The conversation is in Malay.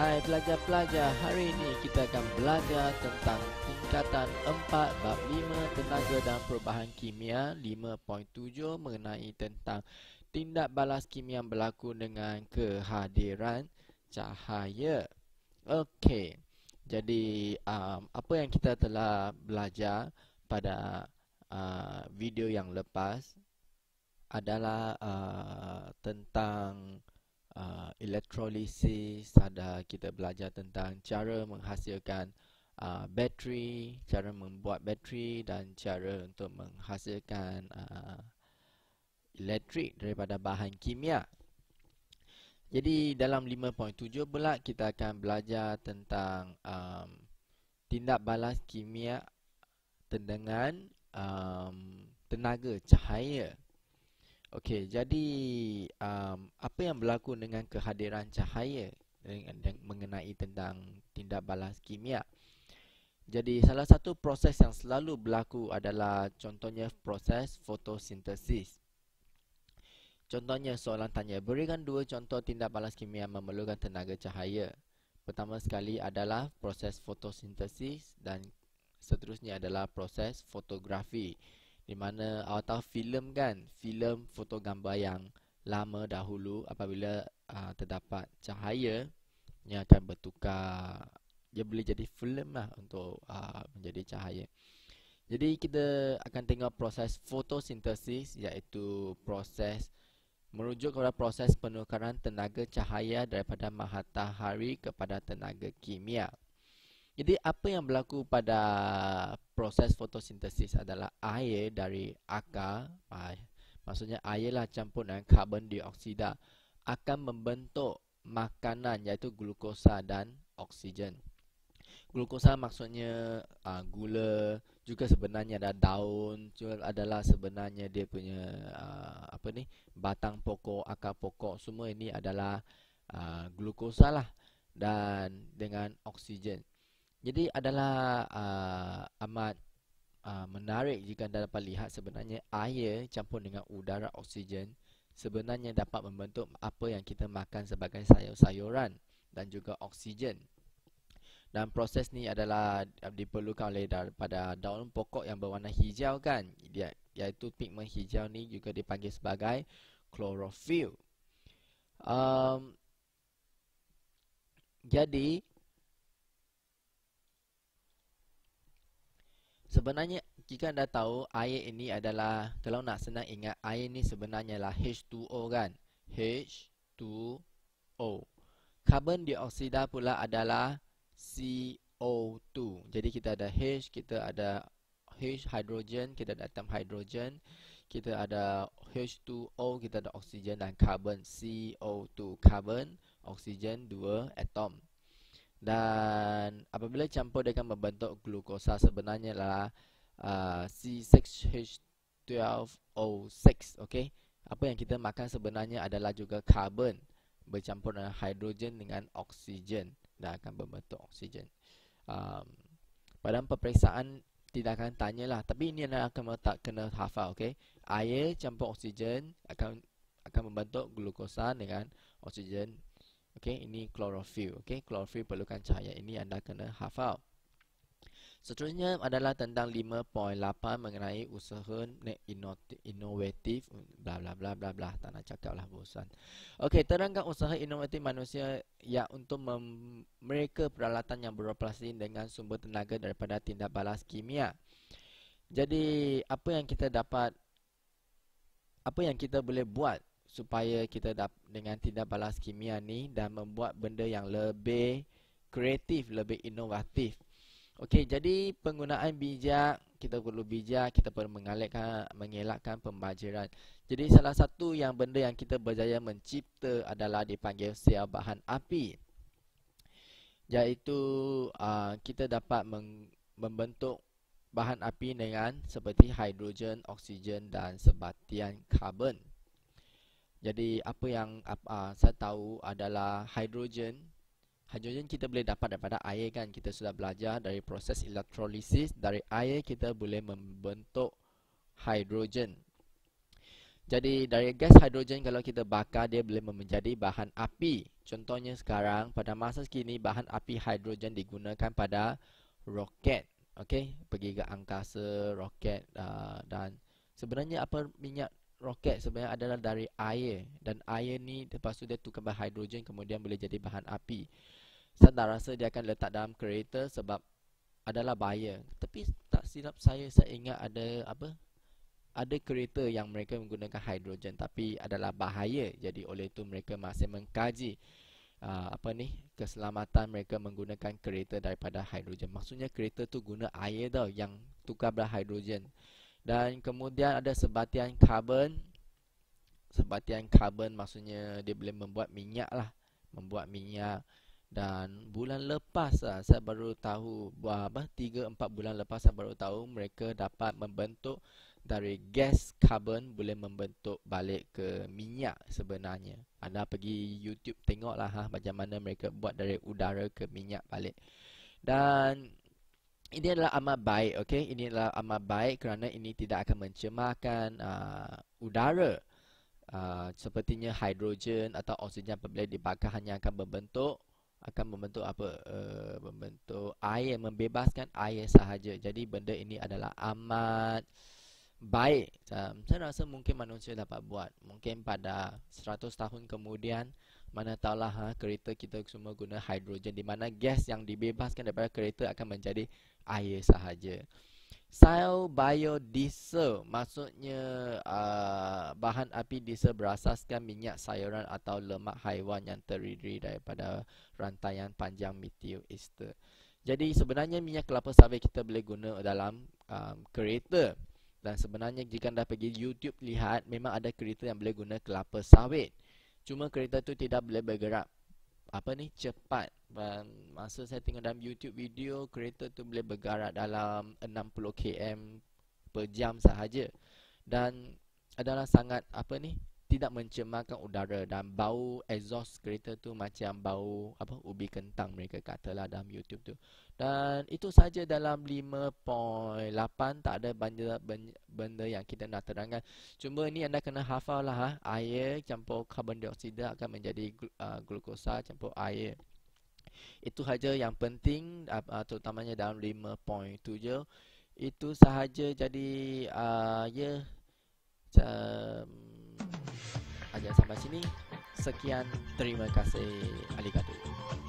Hai pelajar-pelajar, hari ini kita akan belajar tentang tingkatan 4 bab 5 tenaga dan perubahan kimia 5.7 mengenai tentang tindak balas kimia yang berlaku dengan kehadiran cahaya. Okey. Jadi um, apa yang kita telah belajar pada uh, video yang lepas adalah uh, tentang elektrolisis, ada kita belajar tentang cara menghasilkan uh, bateri, cara membuat bateri dan cara untuk menghasilkan uh, elektrik daripada bahan kimia. Jadi dalam 5.7 pula kita akan belajar tentang um, tindak balas kimia dengan um, tenaga cahaya. Okey, jadi um, apa yang berlaku dengan kehadiran cahaya dengan, mengenai tentang tindak balas kimia? Jadi salah satu proses yang selalu berlaku adalah contohnya proses fotosintesis. Contohnya soalan tanya, berikan dua contoh tindak balas kimia memerlukan tenaga cahaya. Pertama sekali adalah proses fotosintesis dan seterusnya adalah proses fotografi di mana awak tahu filem kan filem foto gambar yang lama dahulu apabila uh, terdapat cahaya ia akan bertukar ia boleh jadi filem lah untuk uh, menjadi cahaya jadi kita akan tengok proses fotosintesis iaitu proses merujuk kepada proses penukaran tenaga cahaya daripada matahari kepada tenaga kimia jadi apa yang berlaku pada proses fotosintesis adalah air dari akar, ah, maksudnya airlah campur dengan karbon dioksida akan membentuk makanan iaitu glukosa dan oksigen. Glukosa maksudnya uh, gula, juga sebenarnya ada daun, juga adalah sebenarnya dia punya uh, apa ni batang pokok, akar pokok, semua ini adalah uh, glukosa lah dan dengan oksigen. Jadi adalah uh, amat uh, menarik jika anda dapat lihat sebenarnya air campur dengan udara oksigen sebenarnya dapat membentuk apa yang kita makan sebagai sayur-sayuran dan juga oksigen. Dan proses ni adalah diperlukan oleh daripada daun pokok yang berwarna hijau kan. iaitu pigmen hijau ni juga dipanggil sebagai chlorophyll. Um, jadi, Sebenarnya jika anda tahu air ini adalah kalau nak senang ingat air ini sebenarnya lah H2O kan. H2O. Karbon dioksida pula adalah CO2. Jadi kita ada H, kita ada H hidrogen, kita ada atom hidrogen, kita ada H2O, kita ada oksigen dan karbon CO2. Karbon, oksigen, dua atom dan apabila campur dengan membentuk glukosa sebenarnya lah uh, C6H12O6 Okay. apa yang kita makan sebenarnya adalah juga karbon bercampur dengan hidrogen dengan oksigen dan akan membentuk oksigen um, pada peperiksaan tidak akan tanya lah. tapi ini anda akan tak kena hafal Okay. air campur oksigen akan akan membentuk glukosa dengan oksigen Okey, ini chlorophyll. Okey, chlorophyll perlukan cahaya. Ini anda kena hafal. Seterusnya adalah tentang 5.8 mengenai usaha inovatif bla bla bla bla bla tak nak cakaplah bosan. Okey, terangkan usaha inovatif manusia yang untuk mereka peralatan yang beroperasi dengan sumber tenaga daripada tindak balas kimia. Jadi, apa yang kita dapat apa yang kita boleh buat supaya kita dapat dengan tindak balas kimia ni dan membuat benda yang lebih kreatif, lebih inovatif. Okey, jadi penggunaan bijak, kita perlu bijak, kita perlu mengelakkan mengelakkan pembajiran. Jadi salah satu yang benda yang kita berjaya mencipta adalah dipanggil sel bahan api. Iaitu uh, kita dapat membentuk bahan api dengan seperti hidrogen, oksigen dan sebatian karbon. Jadi apa yang uh, saya tahu adalah hidrogen. Hidrogen kita boleh dapat daripada air kan. Kita sudah belajar dari proses elektrolisis dari air kita boleh membentuk hidrogen. Jadi dari gas hidrogen kalau kita bakar dia boleh menjadi bahan api. Contohnya sekarang pada masa kini bahan api hidrogen digunakan pada roket. Okey, pergi ke angkasa, roket uh, dan sebenarnya apa minyak roket sebenarnya adalah dari air dan air ni lepas tu dia tukar bahan hidrogen kemudian boleh jadi bahan api. Saya tak rasa dia akan letak dalam kereta sebab adalah bahaya. Tapi tak silap saya saya ingat ada apa? Ada kereta yang mereka menggunakan hidrogen tapi adalah bahaya. Jadi oleh itu mereka masih mengkaji uh, apa ni keselamatan mereka menggunakan kereta daripada hidrogen. Maksudnya kereta tu guna air tau yang tukar berhidrogen. hidrogen. Dan kemudian ada sebatian karbon Sebatian karbon maksudnya dia boleh membuat minyak lah Membuat minyak Dan bulan lepas lah saya baru tahu apa 3-4 bulan lepas saya baru tahu mereka dapat membentuk Dari gas karbon boleh membentuk balik ke minyak sebenarnya Anda pergi YouTube tengok lah ha, bagaimana mereka buat dari udara ke minyak balik Dan ini adalah amat baik, okay? Ini adalah amat baik kerana ini tidak akan mencemarkan uh, udara. Uh, sepertinya hidrogen atau oksigen apabila dibakar hanya akan membentuk akan membentuk apa uh, membentuk air membebaskan air sahaja jadi benda ini adalah amat baik um, saya rasa mungkin manusia dapat buat mungkin pada 100 tahun kemudian mana tahulah ha, kereta kita semua guna hidrogen di mana gas yang dibebaskan daripada kereta akan menjadi air sahaja. Sail biodiesel maksudnya uh, bahan api diesel berasaskan minyak sayuran atau lemak haiwan yang terdiri daripada rantaian panjang methyl ester. Jadi sebenarnya minyak kelapa sawit kita boleh guna dalam um, kereta dan sebenarnya jika anda pergi YouTube lihat memang ada kereta yang boleh guna kelapa sawit. Cuma kereta tu tidak boleh bergerak Apa ni? Cepat Dan Masa saya tengok dalam YouTube video Kereta tu boleh bergerak dalam 60km per jam sahaja Dan adalah sangat apa ni tidak mencemarkan udara dan bau exhaust kereta tu macam bau apa ubi kentang mereka katalah dalam YouTube tu. Dan itu saja dalam 5.8 tak ada benda, benda yang kita nak terangkan. Cuma ni anda kena hafal lah ha? air campur karbon dioksida akan menjadi uh, glukosa campur air. Itu saja yang penting uh, terutamanya dalam 5.7. Itu sahaja jadi uh, ya yeah. um, sahaja sampai sini. Sekian, terima kasih. Aligatou.